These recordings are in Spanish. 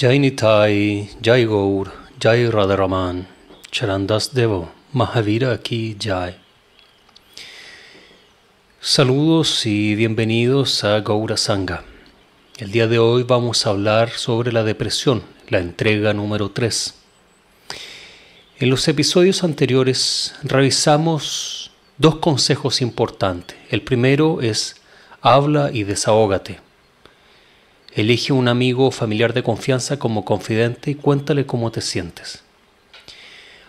Jai Nitai, Jai Gaur, Jai Radharaman, Charandas Devo, Mahavira Ki Jai. Saludos y bienvenidos a Gaura Sangha. El día de hoy vamos a hablar sobre la depresión, la entrega número 3. En los episodios anteriores revisamos dos consejos importantes. El primero es habla y desahógate. Elige un amigo o familiar de confianza como confidente y cuéntale cómo te sientes.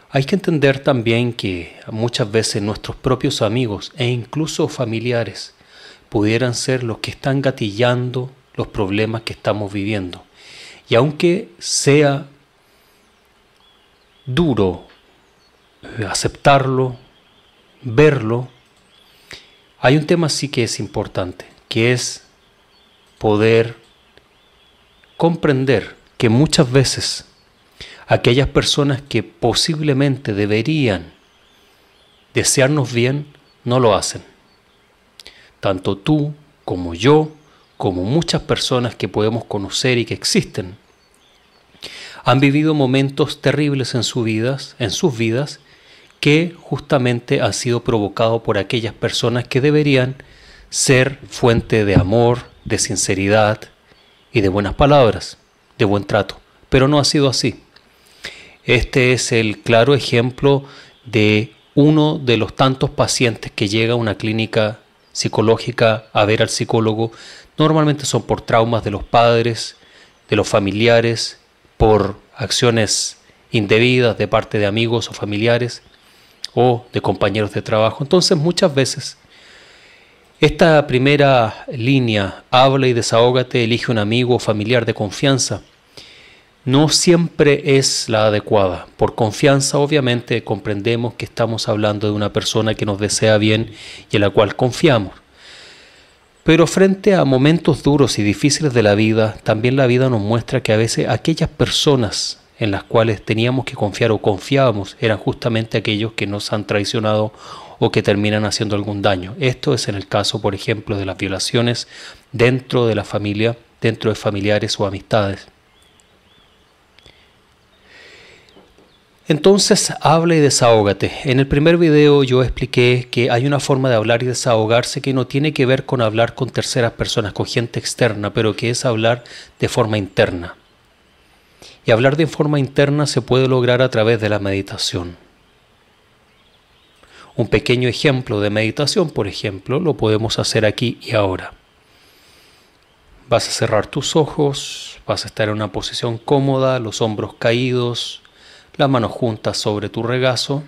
Hay que entender también que muchas veces nuestros propios amigos e incluso familiares pudieran ser los que están gatillando los problemas que estamos viviendo. Y aunque sea duro eh, aceptarlo, verlo, hay un tema sí que es importante, que es poder comprender que muchas veces aquellas personas que posiblemente deberían desearnos bien no lo hacen. Tanto tú como yo, como muchas personas que podemos conocer y que existen, han vivido momentos terribles en sus vidas, en sus vidas, que justamente han sido provocados por aquellas personas que deberían ser fuente de amor, de sinceridad, y de buenas palabras, de buen trato, pero no ha sido así. Este es el claro ejemplo de uno de los tantos pacientes que llega a una clínica psicológica a ver al psicólogo. Normalmente son por traumas de los padres, de los familiares, por acciones indebidas de parte de amigos o familiares o de compañeros de trabajo. Entonces muchas veces esta primera línea, habla y desahógate, elige un amigo o familiar de confianza, no siempre es la adecuada. Por confianza, obviamente, comprendemos que estamos hablando de una persona que nos desea bien y en la cual confiamos. Pero frente a momentos duros y difíciles de la vida, también la vida nos muestra que a veces aquellas personas en las cuales teníamos que confiar o confiábamos eran justamente aquellos que nos han traicionado o que terminan haciendo algún daño. Esto es en el caso, por ejemplo, de las violaciones dentro de la familia, dentro de familiares o amistades. Entonces, habla y desahógate. En el primer video yo expliqué que hay una forma de hablar y desahogarse que no tiene que ver con hablar con terceras personas, con gente externa, pero que es hablar de forma interna. Y hablar de forma interna se puede lograr a través de la meditación. Un pequeño ejemplo de meditación, por ejemplo, lo podemos hacer aquí y ahora. Vas a cerrar tus ojos, vas a estar en una posición cómoda, los hombros caídos, las manos juntas sobre tu regazo.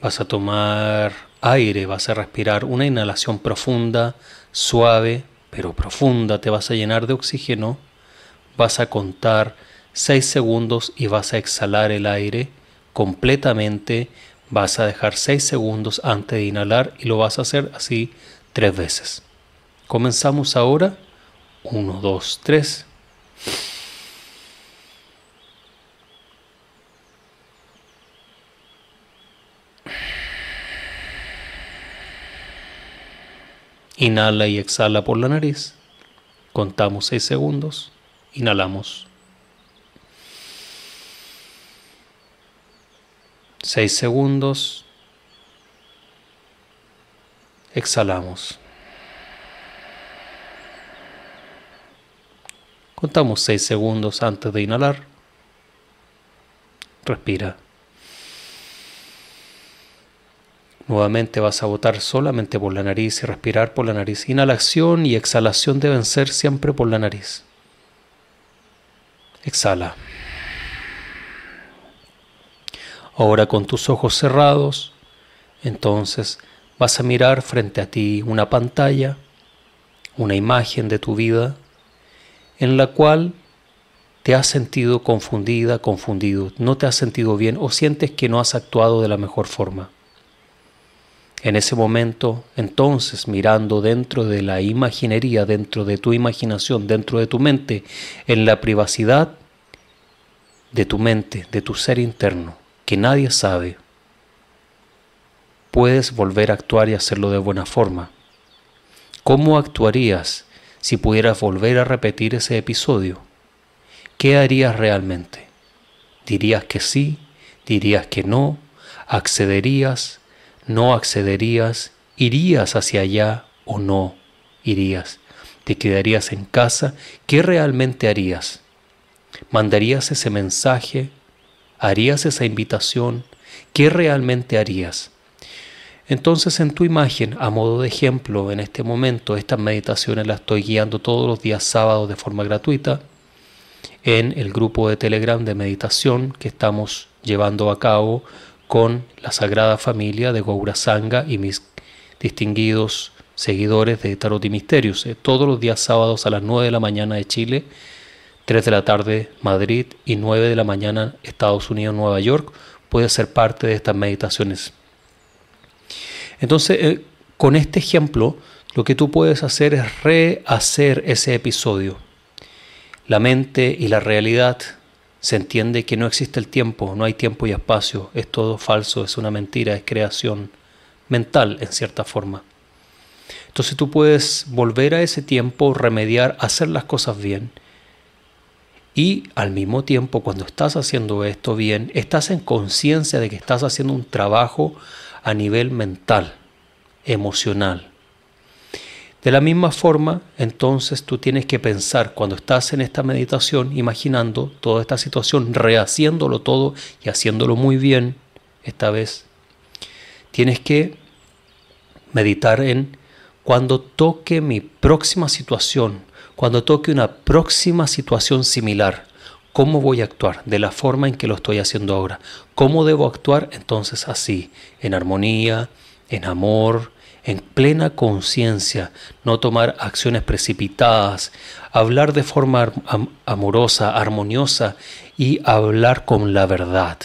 Vas a tomar aire, vas a respirar una inhalación profunda, suave, pero profunda, te vas a llenar de oxígeno, vas a contar 6 segundos y vas a exhalar el aire completamente, vas a dejar 6 segundos antes de inhalar y lo vas a hacer así 3 veces. Comenzamos ahora. 1, 2, 3. Inhala y exhala por la nariz. Contamos 6 segundos. Inhalamos. 6 segundos. Exhalamos. Contamos 6 segundos antes de inhalar. Respira. Nuevamente vas a botar solamente por la nariz y respirar por la nariz. Inhalación y exhalación deben ser siempre por la nariz. Exhala. Ahora con tus ojos cerrados, entonces vas a mirar frente a ti una pantalla, una imagen de tu vida, en la cual te has sentido confundida, confundido, no te has sentido bien o sientes que no has actuado de la mejor forma. En ese momento, entonces, mirando dentro de la imaginería, dentro de tu imaginación, dentro de tu mente, en la privacidad de tu mente, de tu ser interno, nadie sabe. Puedes volver a actuar y hacerlo de buena forma. ¿Cómo actuarías si pudieras volver a repetir ese episodio? ¿Qué harías realmente? ¿Dirías que sí? ¿Dirías que no? ¿Accederías? ¿No accederías? ¿Irías hacia allá o no irías? ¿Te quedarías en casa? ¿Qué realmente harías? ¿Mandarías ese mensaje ¿Harías esa invitación? ¿Qué realmente harías? Entonces en tu imagen, a modo de ejemplo, en este momento, estas meditaciones las estoy guiando todos los días sábados de forma gratuita en el grupo de Telegram de meditación que estamos llevando a cabo con la Sagrada Familia de Sanga y mis distinguidos seguidores de Tarot y Misterios. Eh, todos los días sábados a las 9 de la mañana de Chile 3 de la tarde Madrid y 9 de la mañana Estados Unidos, Nueva York, puede ser parte de estas meditaciones. Entonces, eh, con este ejemplo, lo que tú puedes hacer es rehacer ese episodio. La mente y la realidad se entiende que no existe el tiempo, no hay tiempo y espacio, es todo falso, es una mentira, es creación mental en cierta forma. Entonces tú puedes volver a ese tiempo, remediar, hacer las cosas bien y al mismo tiempo, cuando estás haciendo esto bien, estás en conciencia de que estás haciendo un trabajo a nivel mental, emocional. De la misma forma, entonces tú tienes que pensar cuando estás en esta meditación, imaginando toda esta situación, rehaciéndolo todo y haciéndolo muy bien esta vez. Tienes que meditar en cuando toque mi próxima situación, cuando toque una próxima situación similar, ¿cómo voy a actuar? De la forma en que lo estoy haciendo ahora. ¿Cómo debo actuar? Entonces así, en armonía, en amor, en plena conciencia, no tomar acciones precipitadas, hablar de forma amorosa, armoniosa y hablar con la verdad.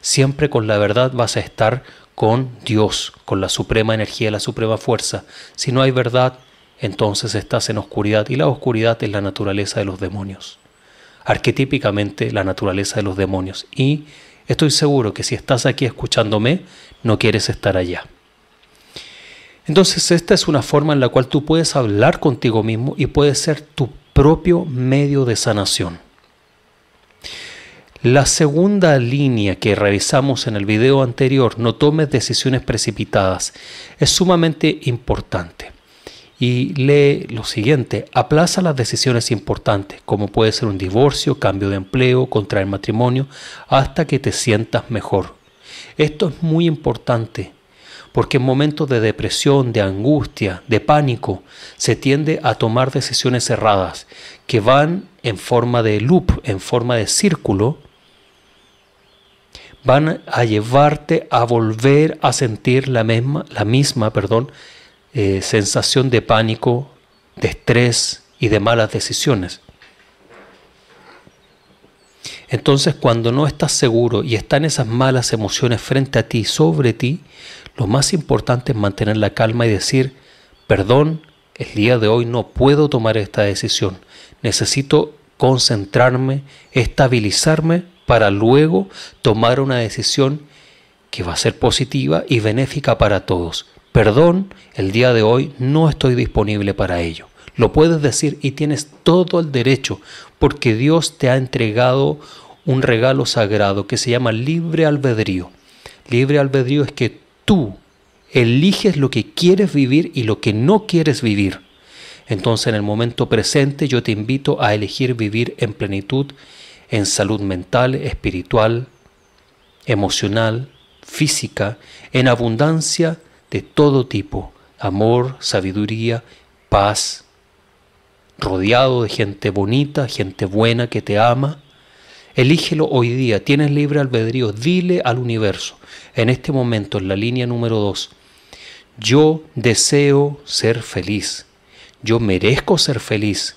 Siempre con la verdad vas a estar con Dios, con la suprema energía, la suprema fuerza. Si no hay verdad, entonces estás en oscuridad y la oscuridad es la naturaleza de los demonios, arquetípicamente la naturaleza de los demonios. Y estoy seguro que si estás aquí escuchándome, no quieres estar allá. Entonces esta es una forma en la cual tú puedes hablar contigo mismo y puedes ser tu propio medio de sanación. La segunda línea que revisamos en el video anterior, no tomes decisiones precipitadas, es sumamente importante y lee lo siguiente, aplaza las decisiones importantes, como puede ser un divorcio, cambio de empleo, contraer matrimonio, hasta que te sientas mejor. Esto es muy importante, porque en momentos de depresión, de angustia, de pánico, se tiende a tomar decisiones cerradas que van en forma de loop, en forma de círculo, van a llevarte a volver a sentir la misma, la misma perdón, eh, sensación de pánico, de estrés y de malas decisiones. Entonces cuando no estás seguro y están esas malas emociones frente a ti, sobre ti, lo más importante es mantener la calma y decir, perdón, el día de hoy no puedo tomar esta decisión, necesito concentrarme, estabilizarme para luego tomar una decisión que va a ser positiva y benéfica para todos perdón, el día de hoy no estoy disponible para ello. Lo puedes decir y tienes todo el derecho porque Dios te ha entregado un regalo sagrado que se llama libre albedrío. Libre albedrío es que tú eliges lo que quieres vivir y lo que no quieres vivir. Entonces en el momento presente yo te invito a elegir vivir en plenitud, en salud mental, espiritual, emocional, física, en abundancia de todo tipo, amor, sabiduría, paz, rodeado de gente bonita, gente buena que te ama. Elígelo hoy día, tienes libre albedrío, dile al universo, en este momento, en la línea número 2, yo deseo ser feliz, yo merezco ser feliz,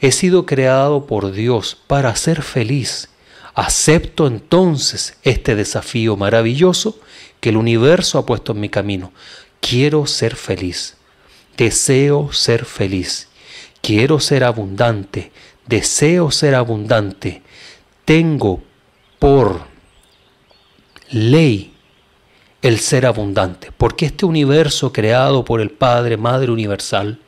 he sido creado por Dios para ser feliz, acepto entonces este desafío maravilloso que el universo ha puesto en mi camino. Quiero ser feliz. Deseo ser feliz. Quiero ser abundante. Deseo ser abundante. Tengo por ley el ser abundante, porque este universo creado por el Padre, Madre Universal,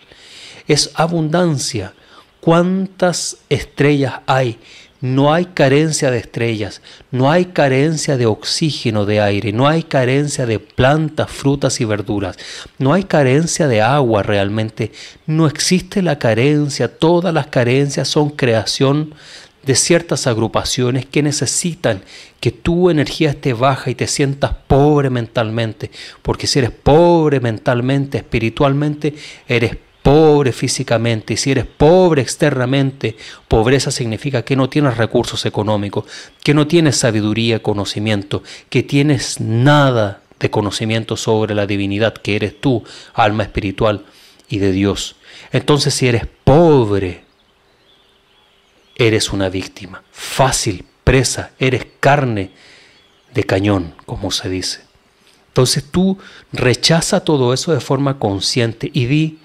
es abundancia. ¿Cuántas estrellas hay? No hay carencia de estrellas, no hay carencia de oxígeno, de aire, no hay carencia de plantas, frutas y verduras, no hay carencia de agua realmente, no existe la carencia, todas las carencias son creación de ciertas agrupaciones que necesitan que tu energía esté baja y te sientas pobre mentalmente, porque si eres pobre mentalmente, espiritualmente, eres pobre físicamente y si eres pobre externamente, pobreza significa que no tienes recursos económicos, que no tienes sabiduría, conocimiento, que tienes nada de conocimiento sobre la divinidad que eres tú, alma espiritual y de Dios. Entonces si eres pobre, eres una víctima, fácil, presa, eres carne de cañón, como se dice. Entonces tú rechaza todo eso de forma consciente y di,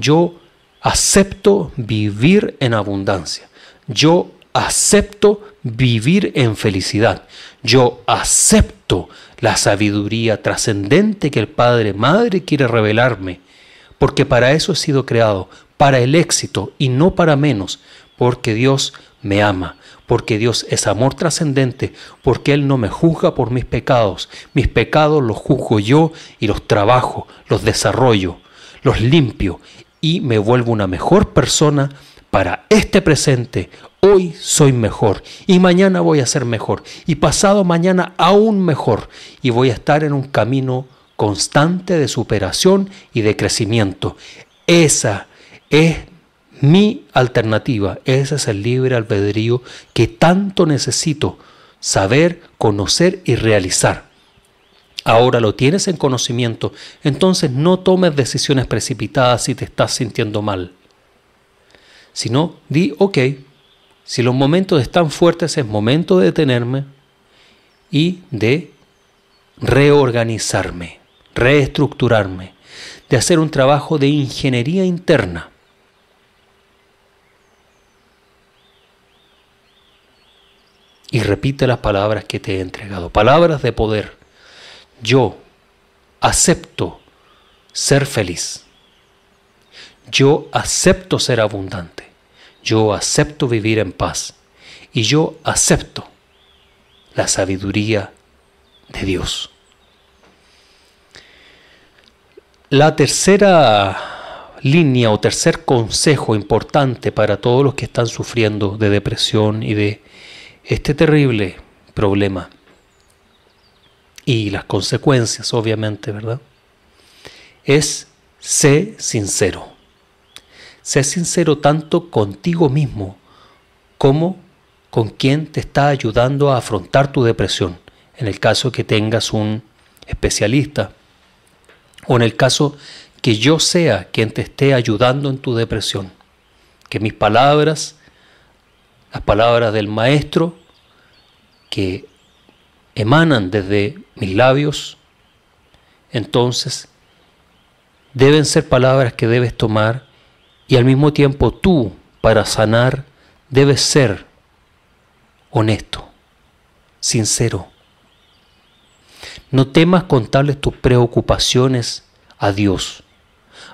yo acepto vivir en abundancia. Yo acepto vivir en felicidad. Yo acepto la sabiduría trascendente que el Padre Madre quiere revelarme, porque para eso he sido creado, para el éxito y no para menos, porque Dios me ama, porque Dios es amor trascendente, porque Él no me juzga por mis pecados, mis pecados los juzgo yo y los trabajo, los desarrollo, los limpio y me vuelvo una mejor persona para este presente. Hoy soy mejor y mañana voy a ser mejor y pasado mañana aún mejor y voy a estar en un camino constante de superación y de crecimiento. Esa es mi alternativa, ese es el libre albedrío que tanto necesito saber, conocer y realizar ahora lo tienes en conocimiento, entonces no tomes decisiones precipitadas si te estás sintiendo mal. Si di, ok, si los momentos están fuertes es momento de detenerme y de reorganizarme, reestructurarme, de hacer un trabajo de ingeniería interna. Y repite las palabras que te he entregado, palabras de poder yo acepto ser feliz. Yo acepto ser abundante. Yo acepto vivir en paz. Y yo acepto la sabiduría de Dios. La tercera línea o tercer consejo importante para todos los que están sufriendo de depresión y de este terrible problema y las consecuencias, obviamente, ¿verdad? Es sé sincero. Sé sincero tanto contigo mismo como con quien te está ayudando a afrontar tu depresión, en el caso que tengas un especialista, o en el caso que yo sea quien te esté ayudando en tu depresión, que mis palabras, las palabras del maestro, que emanan desde mis labios, entonces deben ser palabras que debes tomar y al mismo tiempo tú, para sanar, debes ser honesto, sincero. No temas contarles tus preocupaciones a Dios,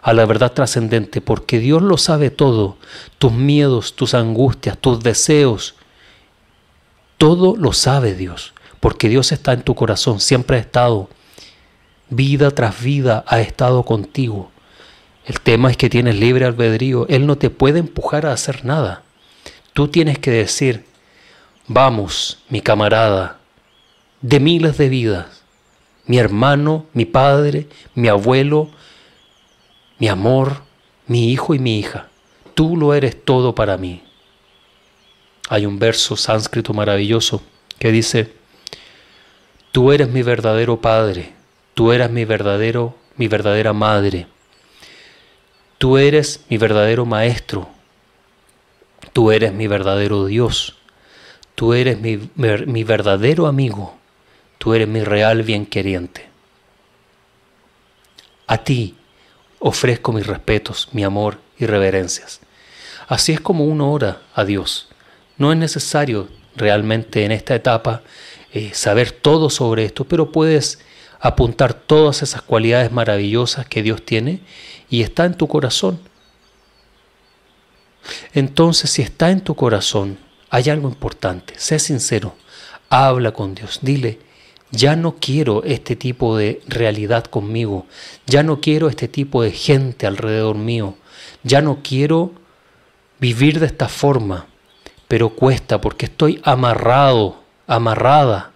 a la verdad trascendente, porque Dios lo sabe todo, tus miedos, tus angustias, tus deseos, todo lo sabe Dios porque Dios está en tu corazón, siempre ha estado, vida tras vida ha estado contigo. El tema es que tienes libre albedrío, Él no te puede empujar a hacer nada. Tú tienes que decir, vamos, mi camarada, de miles de vidas, mi hermano, mi padre, mi abuelo, mi amor, mi hijo y mi hija, tú lo eres todo para mí. Hay un verso sánscrito maravilloso que dice, Tú eres mi verdadero padre, tú eres mi verdadero, mi verdadera madre. Tú eres mi verdadero maestro. Tú eres mi verdadero Dios. Tú eres mi, verdadero amigo. Tú eres mi real bienqueriente. A ti ofrezco mis respetos, mi amor y reverencias. Así es como uno ora a Dios. No es necesario realmente en esta etapa eh, saber todo sobre esto, pero puedes apuntar todas esas cualidades maravillosas que Dios tiene y está en tu corazón. Entonces, si está en tu corazón, hay algo importante, sé sincero, habla con Dios, dile, ya no quiero este tipo de realidad conmigo, ya no quiero este tipo de gente alrededor mío, ya no quiero vivir de esta forma, pero cuesta porque estoy amarrado amarrada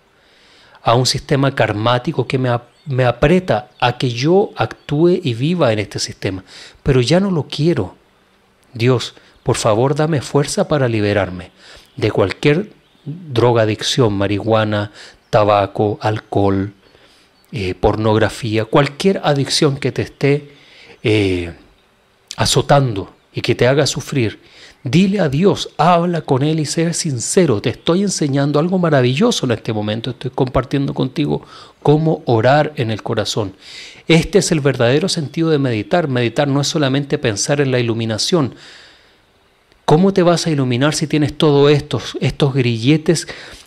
a un sistema karmático que me, aprieta a que yo actúe y viva en este sistema. Pero ya no lo quiero. Dios, por favor dame fuerza para liberarme de cualquier droga adicción, marihuana, tabaco, alcohol, eh, pornografía, cualquier adicción que te esté eh, azotando y que te haga sufrir Dile a Dios, habla con Él y sea sincero. Te estoy enseñando algo maravilloso en este momento. Estoy compartiendo contigo cómo orar en el corazón. Este es el verdadero sentido de meditar. Meditar no es solamente pensar en la iluminación. ¿Cómo te vas a iluminar si tienes todos estos, estos grilletes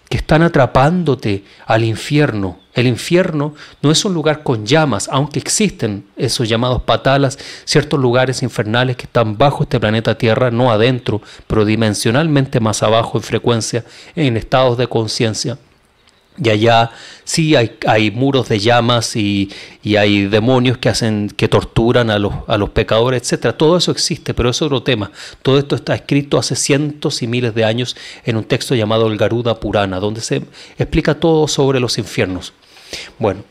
que están atrapándote al infierno. El infierno no es un lugar con llamas, aunque existen esos llamados patalas, ciertos lugares infernales que están bajo este planeta Tierra, no adentro, pero dimensionalmente más abajo en frecuencia, en estados de conciencia. Y allá sí hay, hay muros de llamas y, hay demonios que hacen, que torturan a los, a los pecadores, etcétera. Todo eso existe, pero es otro tema. Todo esto está escrito hace cientos y miles de años en un texto llamado el Garuda Purana, donde se explica todo sobre los infiernos. Bueno,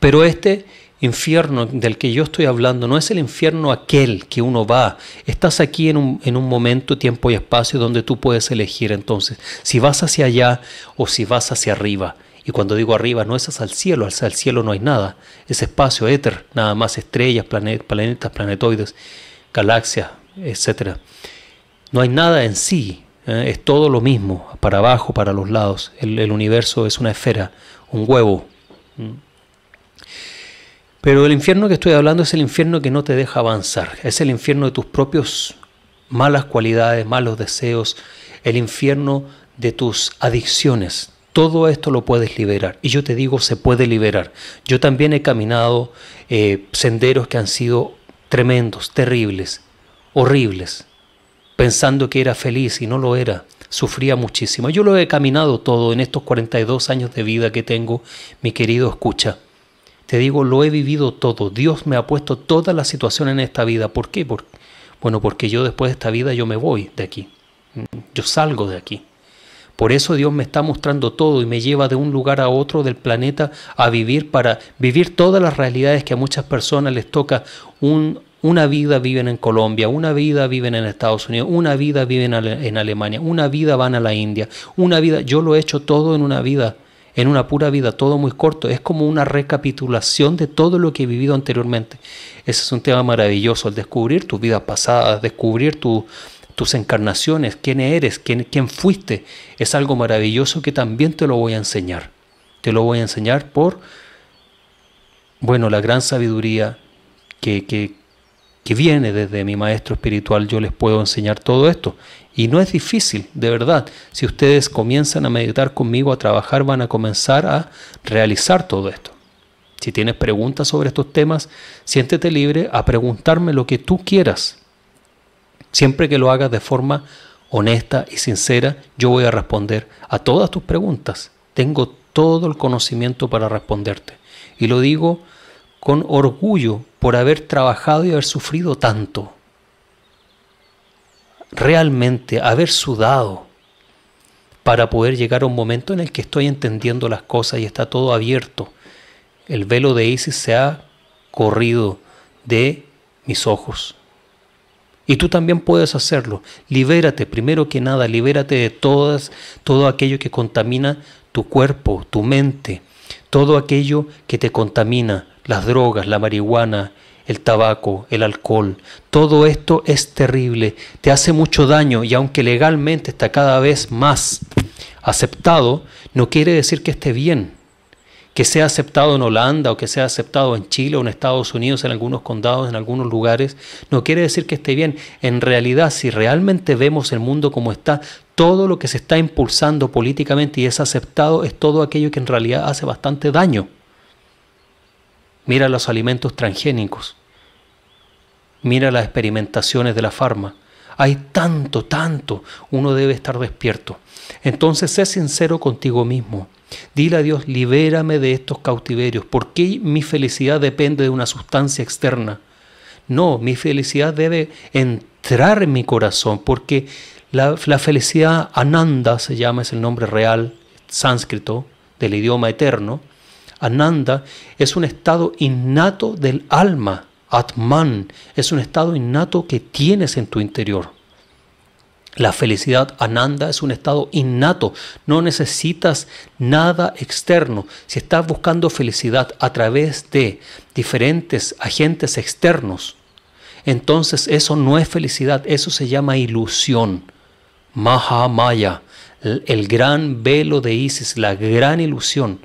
pero este infierno del que yo estoy hablando no es el infierno aquel que uno va. Estás aquí en un, momento, tiempo y espacio donde tú puedes elegir entonces si vas hacia allá o si vas hacia arriba. Y cuando digo arriba, no es hacia el cielo, al el cielo no hay nada. Es espacio, éter, nada más estrellas, planetas, planetoides, galaxias, etc. No hay nada en sí, ¿eh? es todo lo mismo, para abajo, para los lados. El, universo es una esfera, un huevo. Pero el infierno que estoy hablando es el infierno que no te deja avanzar, es el infierno de tus propios malas cualidades, malos deseos, el infierno de tus adicciones. Todo esto lo puedes liberar. Y yo te digo, se puede liberar. Yo también he caminado eh, senderos que han sido tremendos, terribles, horribles, pensando que era feliz y no lo era. Sufría muchísimo. Yo lo he caminado todo en estos 42 años de vida que tengo, mi querido escucha. Te digo, lo he vivido todo. Dios me ha puesto toda la situación en esta vida. ¿Por qué? Por, bueno, porque yo después de esta vida yo me voy de aquí. Yo salgo de aquí. Por eso Dios me está mostrando todo y me lleva de un lugar a otro del planeta a vivir para vivir todas las realidades que a muchas personas les toca. Un, una vida viven en Colombia, una vida viven en Estados Unidos, una vida viven en Alemania, una vida van a la India, una vida. Yo lo he hecho todo en una vida en una pura vida, todo muy corto, es como una recapitulación de todo lo que he vivido anteriormente. Ese es un tema maravilloso, el descubrir tus vidas pasadas, descubrir tus tus encarnaciones, quién eres, quién, quién fuiste, es algo maravilloso que también te lo voy a enseñar. Te lo voy a enseñar por, bueno, la gran sabiduría que, que, viene desde mi maestro espiritual, yo les puedo enseñar todo esto. Y no es difícil, de verdad. Si ustedes comienzan a meditar conmigo, a trabajar, van a comenzar a realizar todo esto. Si tienes preguntas sobre estos temas, siéntete libre a preguntarme lo que tú quieras. Siempre que lo hagas de forma honesta y sincera, yo voy a responder a todas tus preguntas. Tengo todo el conocimiento para responderte. Y lo digo con orgullo por haber trabajado y haber sufrido tanto. Realmente haber sudado para poder llegar a un momento en el que estoy entendiendo las cosas y está todo abierto. El velo de Isis se ha corrido de mis ojos. Y tú también puedes hacerlo. Libérate, primero que nada, libérate de todas, todo aquello que contamina tu cuerpo, tu mente, todo aquello que te contamina, las drogas, la marihuana, el tabaco, el alcohol. Todo esto es terrible, te hace mucho daño y aunque legalmente está cada vez más aceptado, no quiere decir que esté bien. Que sea aceptado en Holanda o que sea aceptado en Chile o en Estados Unidos, en algunos condados, en algunos lugares, no quiere decir que esté bien. En realidad, si realmente vemos el mundo como está, todo lo que se está impulsando políticamente y es aceptado es todo aquello que en realidad hace bastante daño. Mira los alimentos transgénicos. Mira las experimentaciones de la farma. Hay tanto, tanto. Uno debe estar despierto. Entonces sé sincero contigo mismo. Dile a Dios, libérame de estos cautiverios. ¿Por qué mi felicidad depende de una sustancia externa? No, mi felicidad debe entrar en mi corazón porque la, la felicidad ananda se llama, es el nombre real sánscrito del idioma eterno. Ananda es un estado innato del alma. Atman es un estado innato que tienes en tu interior. La felicidad ananda es un estado innato, no necesitas nada externo. Si estás buscando felicidad a través de diferentes agentes externos, entonces eso no es felicidad, eso se llama ilusión. Mahamaya, el gran velo de Isis, la gran ilusión.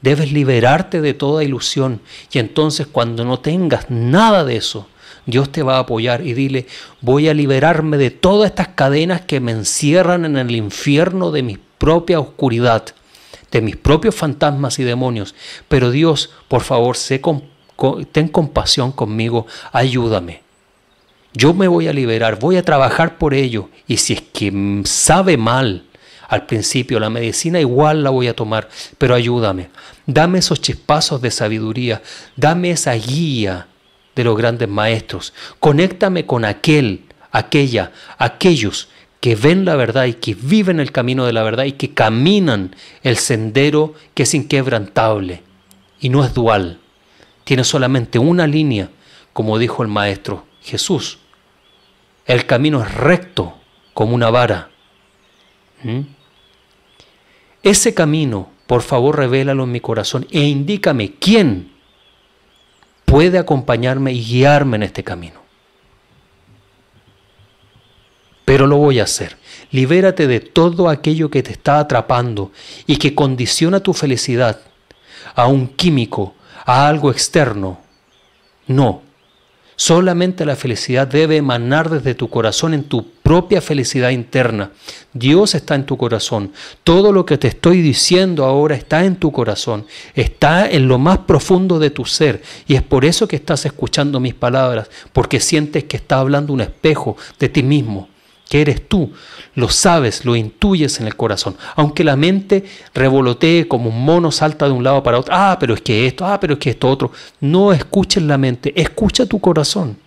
Debes liberarte de toda ilusión y entonces cuando no tengas nada de eso, Dios te va a apoyar y dile, voy a liberarme de todas estas cadenas que me encierran en el infierno de mi propia oscuridad, de mis propios fantasmas y demonios. Pero Dios, por favor, ten compasión conmigo, ayúdame. Yo me voy a liberar, voy a trabajar por ello. Y si es que sabe mal, al principio la medicina igual la voy a tomar, pero ayúdame. Dame esos chispazos de sabiduría, dame esa guía de los grandes maestros. Conéctame con aquel, aquella, aquellos que ven la verdad y que viven el camino de la verdad y que caminan el sendero que es inquebrantable y no es dual. Tiene solamente una línea, como dijo el maestro Jesús. El camino es recto como una vara. ¿Mm? Ese camino, por favor, revélalo en mi corazón e indícame quién puede acompañarme y guiarme en este camino. Pero lo voy a hacer. Libérate de todo aquello que te está atrapando y que condiciona tu felicidad a un químico, a algo externo. No, Solamente la felicidad debe emanar desde tu corazón en tu propia felicidad interna. Dios está en tu corazón. Todo lo que te estoy diciendo ahora está en tu corazón. Está en lo más profundo de tu ser. Y es por eso que estás escuchando mis palabras, porque sientes que está hablando un espejo de ti mismo que eres tú, lo sabes, lo intuyes en el corazón, aunque la mente revolotee como un mono salta de un lado para otro, ah, pero es que esto, ah, pero es que esto otro, no escuches la mente, escucha tu corazón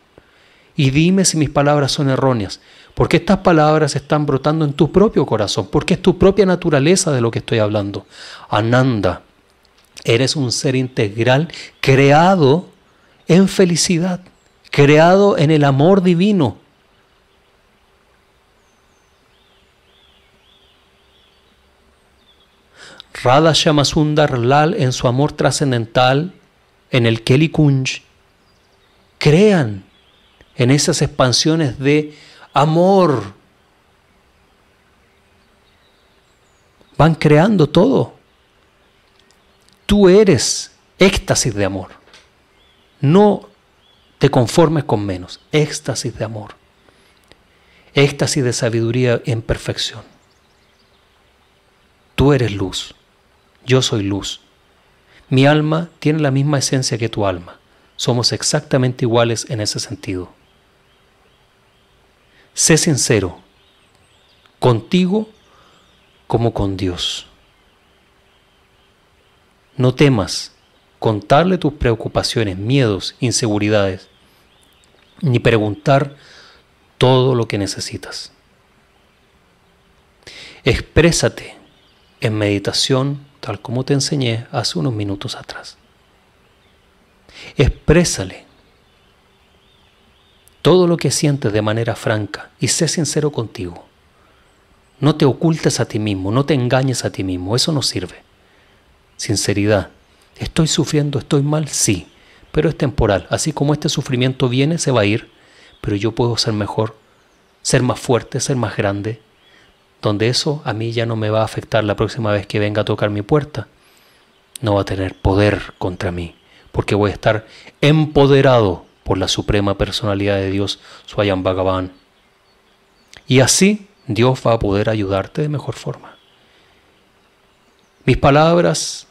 y dime si mis palabras son erróneas, porque estas palabras están brotando en tu propio corazón, porque es tu propia naturaleza de lo que estoy hablando. Ananda, eres un ser integral creado en felicidad, creado en el amor divino, Radha Shamasundar Lal en su amor trascendental, en el Keli Kunj, crean en esas expansiones de amor. Van creando todo. Tú eres éxtasis de amor. No te conformes con menos. Éxtasis de amor. Éxtasis de sabiduría en perfección. Tú eres luz. Yo soy luz. Mi alma tiene la misma esencia que tu alma. Somos exactamente iguales en ese sentido. Sé sincero, contigo como con Dios. No temas contarle tus preocupaciones, miedos, inseguridades, ni preguntar todo lo que necesitas. Exprésate en meditación tal como te enseñé hace unos minutos atrás. Exprésale todo lo que sientes de manera franca y sé sincero contigo. No te ocultes a ti mismo, no te engañes a ti mismo, eso no sirve. Sinceridad, estoy sufriendo, estoy mal, sí, pero es temporal. Así como este sufrimiento viene, se va a ir, pero yo puedo ser mejor, ser más fuerte, ser más grande, donde eso a mí ya no me va a afectar la próxima vez que venga a tocar mi puerta. No va a tener poder contra mí, porque voy a estar empoderado por la suprema personalidad de Dios, Swayam Bhagavan. Y así Dios va a poder ayudarte de mejor forma. Mis palabras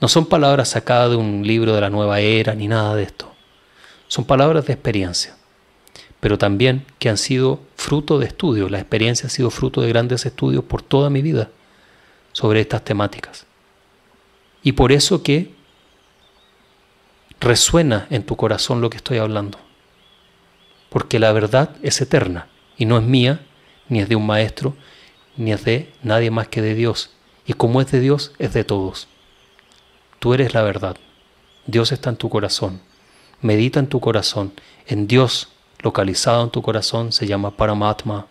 no son palabras sacadas de un libro de la nueva era ni nada de esto. Son palabras de experiencia pero también que han sido fruto de estudios. La experiencia ha sido fruto de grandes estudios por toda mi vida sobre estas temáticas. Y por eso que resuena en tu corazón lo que estoy hablando. Porque la verdad es eterna y no es mía, ni es de un maestro, ni es de nadie más que de Dios. Y como es de Dios, es de todos. Tú eres la verdad. Dios está en tu corazón. Medita en tu corazón, en Dios localizado en tu corazón se llama Paramatma.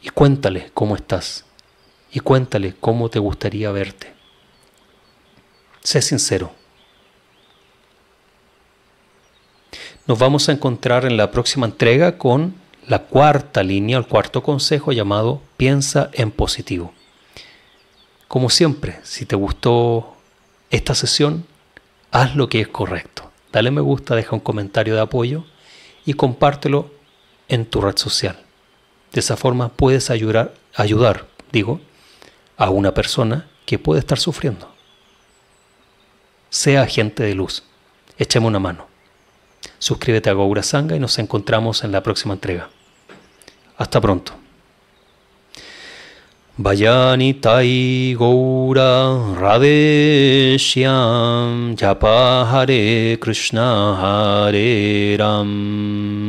Y cuéntale cómo estás. Y cuéntale cómo te gustaría verte. Sé sincero. Nos vamos a encontrar en la próxima entrega con la cuarta línea, el cuarto consejo llamado Piensa en positivo. Como siempre, si te gustó esta sesión, haz lo que es correcto dale me gusta, deja un comentario de apoyo y compártelo en tu red social. De esa forma puedes ayudar, digo, a una persona que puede estar sufriendo. Sea agente de luz. echemos una mano. Suscríbete a Gaura Sanga y nos encontramos en la próxima entrega. Hasta pronto. भजानिताय गौडा रवेश्यां जपा हरे कृष्णा हरे राम्